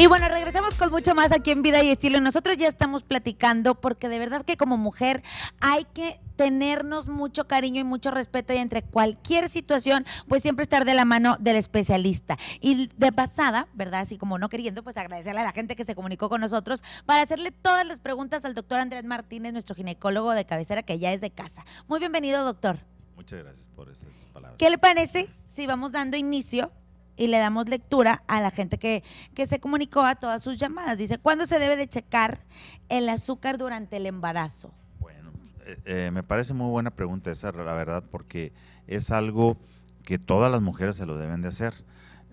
Y bueno, regresamos con mucho más aquí en Vida y Estilo. Nosotros ya estamos platicando porque de verdad que como mujer hay que tenernos mucho cariño y mucho respeto y entre cualquier situación, pues siempre estar de la mano del especialista. Y de pasada, ¿verdad? Así como no queriendo, pues agradecerle a la gente que se comunicó con nosotros para hacerle todas las preguntas al doctor Andrés Martínez, nuestro ginecólogo de cabecera que ya es de casa. Muy bienvenido, doctor. Muchas gracias por esas palabras. ¿Qué le parece si vamos dando inicio y le damos lectura a la gente que, que se comunicó a todas sus llamadas. Dice, ¿cuándo se debe de checar el azúcar durante el embarazo? Bueno, eh, eh, me parece muy buena pregunta esa, la verdad, porque es algo que todas las mujeres se lo deben de hacer.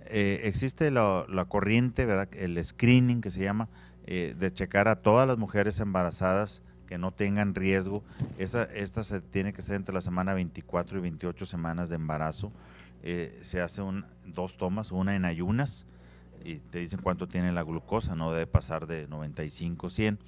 Eh, existe la, corriente, ¿verdad? el screening que se llama, de checar a todas las mujeres embarazadas que no tengan riesgo. Esa, esta se tiene que ser entre la semana 24 y 28 semanas de embarazo. Eh, se hace dos tomas, una en ayunas y te dicen cuánto tiene la glucosa, no debe pasar de 95, 100.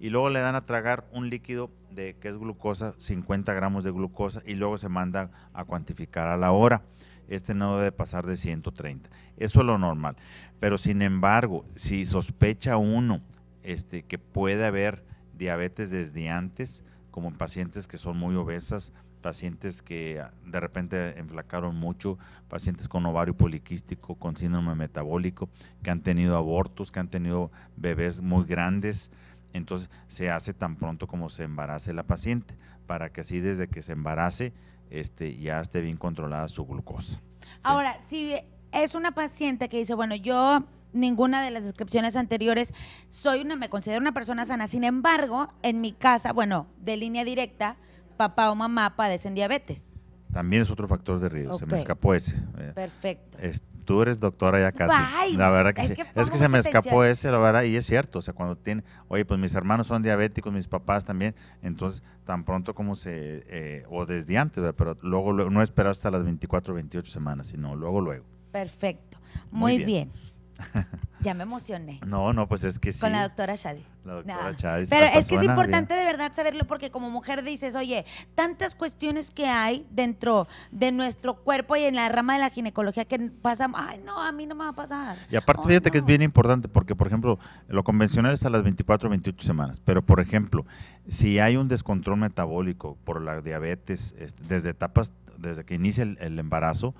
Y luego le dan a tragar un líquido de que es glucosa, 50 gramos de glucosa, y luego se manda a cuantificar a la hora. Este no debe pasar de 130. Eso es lo normal. Pero sin embargo, si sospecha uno este, que puede haber diabetes desde antes, como en pacientes que son muy obesas, pacientes que ah, de repente enflacaron mucho, pacientes con ovario poliquístico, con síndrome metabólico, que han tenido abortos, que han tenido bebés muy grandes. Entonces se hace tan pronto como se embarace la paciente, para que así desde que se embarace este, ya esté bien controlada su glucosa. Ahora, si es una paciente que dice, bueno, yo ninguna de las descripciones anteriores. Soy una, me considero una persona sana. Sin embargo, en mi casa, bueno, de línea directa, papá o mamá padecen diabetes. También es otro factor de riesgo, se me escapó ese. Eh. Perfecto. tú eres doctora ya casi. La verdad que es Que se me escapó ese, la verdad, y es cierto. O sea, cuando tiene, oye, pues mis hermanos son diabéticos, mis papás también, entonces tan pronto como se, eh, o desde antes, pero luego, no esperar hasta las 24, 28 semanas, sino luego, luego. Perfecto. Muy, bien. Ya me emocioné. No, no, pues es que sí. Con la doctora Shadi. La doctora Pero es que es importante de verdad saberlo porque como mujer dices, oye, tantas cuestiones que hay dentro de nuestro cuerpo y en la rama de la ginecología que pasan, ay, no, a mí no me va a pasar. Y aparte, fíjate que es bien importante porque, por ejemplo, lo convencional es a las 24 o 28 semanas, pero, por ejemplo, si hay un descontrol metabólico por la diabetes este, desde etapas desde que inicia el, el embarazo,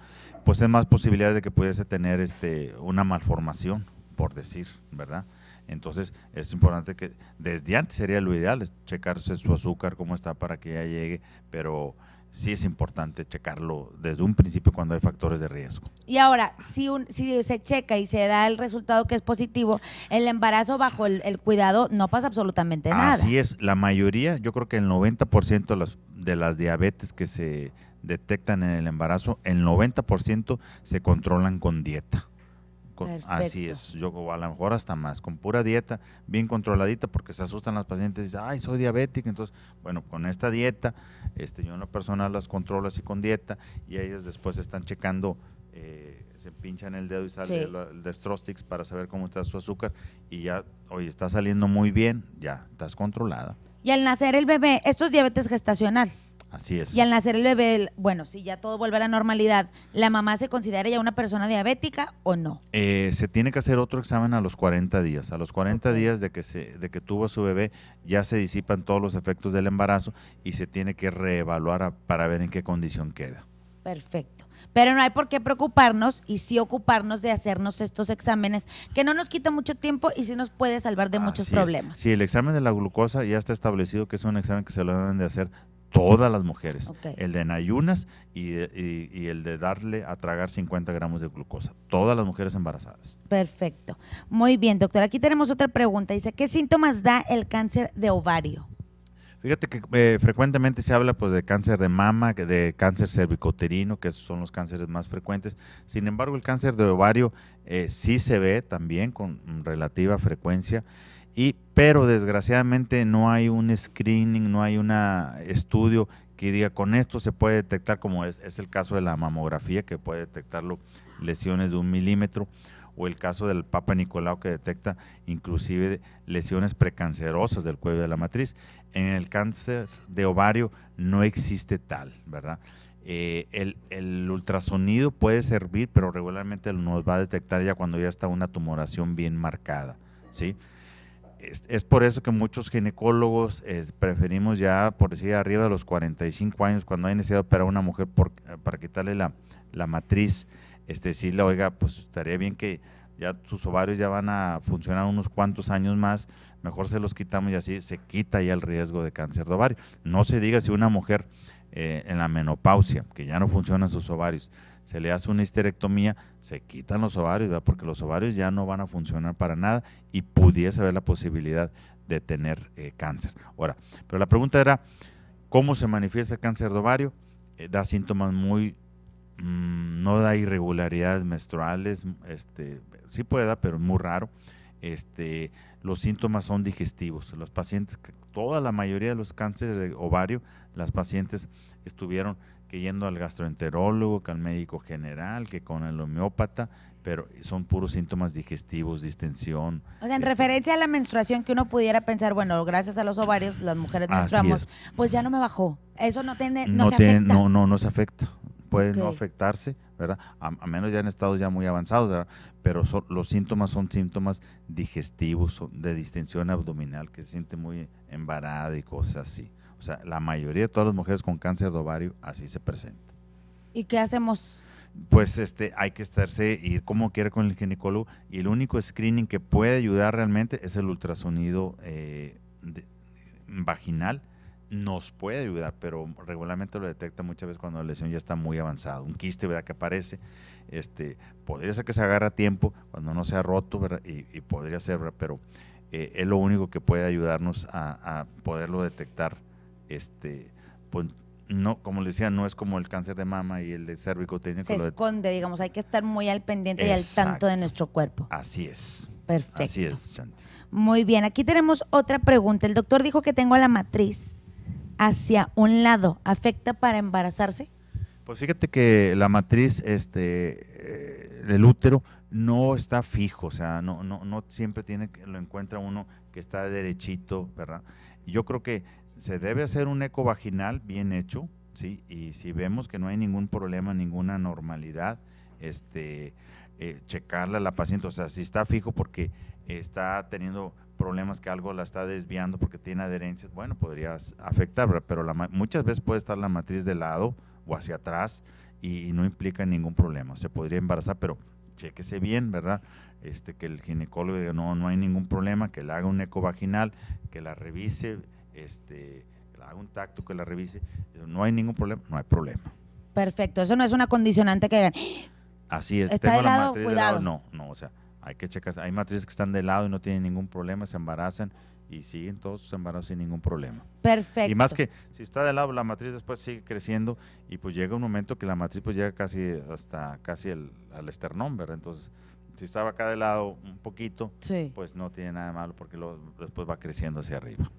pues hay más posibilidades de que pudiese tener este, una malformación, por decir, ¿verdad? Entonces es importante que desde antes sería lo ideal, checarse su azúcar, cómo está para que ya llegue, pero sí es importante checarlo desde un principio cuando hay factores de riesgo. Y ahora, si, un, si se checa y se da el resultado que es positivo, el embarazo bajo el, el cuidado no pasa absolutamente nada. Así es, la mayoría, yo creo que el 90% de las, de las diabetes que se detectan en el embarazo, el 90% se controlan con dieta. así es, yo a lo mejor hasta más, con pura dieta, bien controladita, porque se asustan las pacientes, dicen, ay, soy diabética, entonces, bueno, con esta dieta, este, yo en persona las controla así con dieta, y ellas después están checando, eh, se pinchan el dedo y sale el, el destrostix para saber cómo está su azúcar, y ya, oye, está saliendo muy bien, ya, estás controlada. Y al nacer el bebé, esto es diabetes gestacional es. Y al nacer el bebé, bueno, si ya todo vuelve a la normalidad, ¿la mamá se considera ya una persona diabética o no? Eh, se tiene que hacer otro examen a los 40 días. A los 40 días de que, se, de que tuvo a su bebé, ya se disipan todos los efectos del embarazo y se tiene que reevaluar para ver en qué condición queda. Perfecto. Pero no hay por qué preocuparnos y sí ocuparnos de hacernos estos exámenes, que no nos quita mucho tiempo y sí nos puede salvar de muchos problemas. Sí, el examen de la glucosa ya está establecido que es un examen que se lo deben de hacer todas las mujeres. El de en ayunas y, el de darle a tragar 50 gramos de glucosa. Todas las mujeres embarazadas. Perfecto. Muy bien, doctor. Aquí tenemos otra pregunta. Dice, ¿qué síntomas da el cáncer de ovario? Fíjate que eh, frecuentemente se habla pues de cáncer de mama, de cáncer cervicoterino, que son los cánceres más frecuentes. Sin embargo, el cáncer de ovario eh, sí se ve también con relativa frecuencia y, pero desgraciadamente no hay un screening, no hay un estudio que diga con esto se puede detectar, como es, el caso de la mamografía, que puede detectar lesiones de un milímetro, o el caso del Papa Nicolau que detecta inclusive lesiones precancerosas del cuello de la matriz. En el cáncer de ovario no existe tal, ¿verdad? Eh, el, ultrasonido puede servir, pero regularmente nos va a detectar ya cuando ya está una tumoración bien marcada, ¿sí? sí es, por eso que muchos ginecólogos preferimos ya, por decir, arriba de los 45 años, cuando hay necesidad de operar a una mujer para quitarle la, la matriz, este, decirle, oiga, pues estaría bien que ya sus ovarios ya van a funcionar unos cuantos años más, mejor se los quitamos y así se quita ya el riesgo de cáncer de ovario. No se diga si una mujer eh, en la menopausia, que ya no funcionan sus ovarios, se le hace una histerectomía, se quitan los ovarios, porque los ovarios ya no van a funcionar para nada y pudiese haber la posibilidad de tener eh, cáncer. Ahora, pero la pregunta era, ¿cómo se manifiesta el cáncer de ovario? Eh, da síntomas muy, mm, no da irregularidades menstruales, este, sí puede dar, pero es muy raro. Este, los síntomas son digestivos. Los pacientes, toda la mayoría de los cánceres de ovario, las pacientes estuvieron yendo al gastroenterólogo, que al médico general, que con el homeópata, pero son puros síntomas digestivos, distensión. O sea, en este referencia a la menstruación que uno pudiera pensar, bueno, gracias a los ovarios las mujeres menstruamos, pues ya no me bajó. Eso no tiene no, se afecta. no, no, no se afecta puede no afectarse, ¿verdad? A, menos ya en estados ya muy avanzados, Pero los síntomas son síntomas digestivos, de distensión abdominal, que se siente muy embarada y cosas así. O sea, la mayoría de todas las mujeres con cáncer de ovario así se presenta. ¿Y qué hacemos? Pues este, hay que estarse, ir como quiera con el ginecólogo y el único screening que puede ayudar realmente es el ultrasonido eh, vaginal nos puede ayudar, pero regularmente lo detecta muchas veces cuando la lesión ya está muy avanzada. Un quiste, ¿verdad? Que aparece, este, podría ser que se agarra a tiempo cuando no se ha roto, Y, podría ser, Pero eh, es lo único que puede ayudarnos a, poderlo detectar. Este, pues, no, como le decía, no es como el cáncer de mama y el de cérvico. Tiene se esconde, digamos, hay que estar muy al pendiente y al tanto de nuestro cuerpo. Así es. Perfecto. Así es, Muy bien, aquí tenemos otra pregunta. El doctor dijo que tengo la matriz hacia un lado, ¿afecta para embarazarse? Pues fíjate que la matriz, este, eh, el útero no está fijo, o sea, no, no, no siempre tiene, lo encuentra uno que está derechito, ¿verdad? Yo creo que se debe hacer un eco vaginal bien hecho, ¿sí? Y si vemos que no hay ningún problema, ninguna normalidad, este, eh, checarla a la paciente, o sea, si está fijo porque está teniendo problemas que algo la está desviando porque tiene adherencias, bueno, podría afectar, pero la, muchas veces puede estar la matriz de lado o hacia atrás y, no implica ningún problema. Se podría embarazar, pero chequese bien, ¿verdad? Este, que el ginecólogo diga, no, no hay ningún problema, que le haga un eco vaginal, que la revise, este, que le haga un tacto, que la revise, no hay ningún problema, no hay problema. Perfecto, eso no es una condicionante que Así es, ¿Está tengo la matriz cuidado. no, no, o sea, hay que checar. Hay matrices que están de lado y no tienen ningún problema, se embarazan y siguen todos sus embarazos sin ningún problema. Perfecto. Y más que si está de lado la matriz después sigue creciendo y pues llega un momento que la matriz pues llega casi hasta casi el, al esternón, ¿verdad? Entonces, si estaba acá de lado un poquito, pues no tiene nada de malo porque después va creciendo hacia arriba.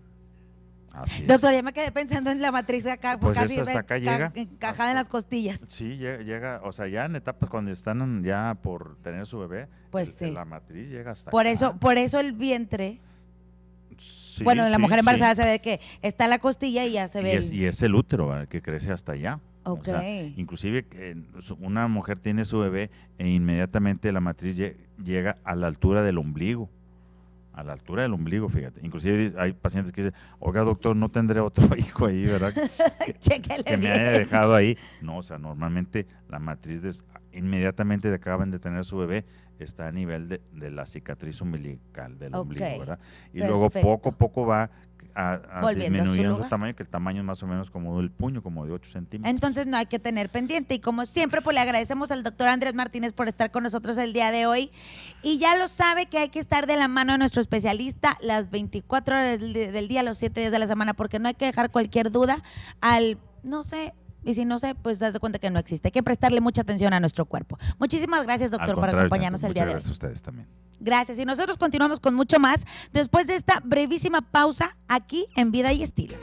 Doctor, ya me quedé pensando en la matriz acá, porque casi hasta acá llega, encajada en las costillas. Sí, llega, o sea, ya en etapas cuando están ya por tener su bebé, pues la matriz llega hasta por Eso, por eso el vientre. bueno, de la mujer embarazada se ve que está la costilla y ya se ve. Y es el, útero que crece hasta allá. Okay. O inclusive eh, una mujer tiene su bebé e inmediatamente la matriz llega a la altura del ombligo a la altura del ombligo, fíjate. Inclusive hay pacientes que dicen, oiga doctor, no tendré otro hijo ahí, ¿verdad? que, me haya dejado ahí. No, o sea, normalmente la matriz de, inmediatamente de acaban de tener su bebé está a nivel de, de la cicatriz umbilical del ombligo, ¿verdad? Y luego poco a poco va a, a disminuyendo su tamaño, que el tamaño es más o menos como del puño, como de 8 centímetros. Entonces no hay que tener pendiente. Y como siempre, pues le agradecemos al doctor Andrés Martínez por estar con nosotros el día de hoy. Y ya lo sabe que hay que estar de la mano de nuestro especialista las 24 horas del día, los 7 días de la semana, porque no hay que dejar cualquier duda al, no sé, y si no sé, pues das de cuenta que no existe. Hay que prestarle mucha atención a nuestro cuerpo. Muchísimas gracias, doctor, por acompañarnos el día de hoy. Gracias a ustedes también. Gracias. Y nosotros continuamos con mucho más después de esta brevísima pausa aquí en Vida y Estilo.